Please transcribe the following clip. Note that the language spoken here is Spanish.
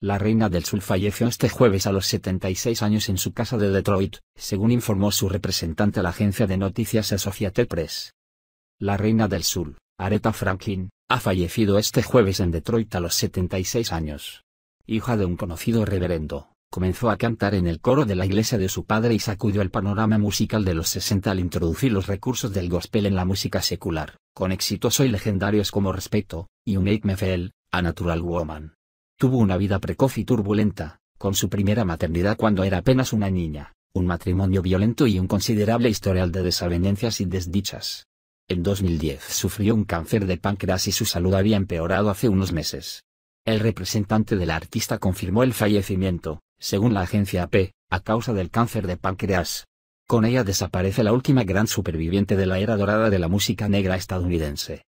La reina del sur falleció este jueves a los 76 años en su casa de Detroit, según informó su representante a la agencia de noticias Associated Press. La reina del sur, Aretha Franklin, ha fallecido este jueves en Detroit a los 76 años. Hija de un conocido reverendo, comenzó a cantar en el coro de la iglesia de su padre y sacudió el panorama musical de los 60 al introducir los recursos del gospel en la música secular, con exitosos y legendarios como Respeto, un Make Me Feel, A Natural Woman, Tuvo una vida precoz y turbulenta, con su primera maternidad cuando era apenas una niña, un matrimonio violento y un considerable historial de desavenencias y desdichas. En 2010 sufrió un cáncer de páncreas y su salud había empeorado hace unos meses. El representante de la artista confirmó el fallecimiento, según la agencia AP, a causa del cáncer de páncreas. Con ella desaparece la última gran superviviente de la era dorada de la música negra estadounidense.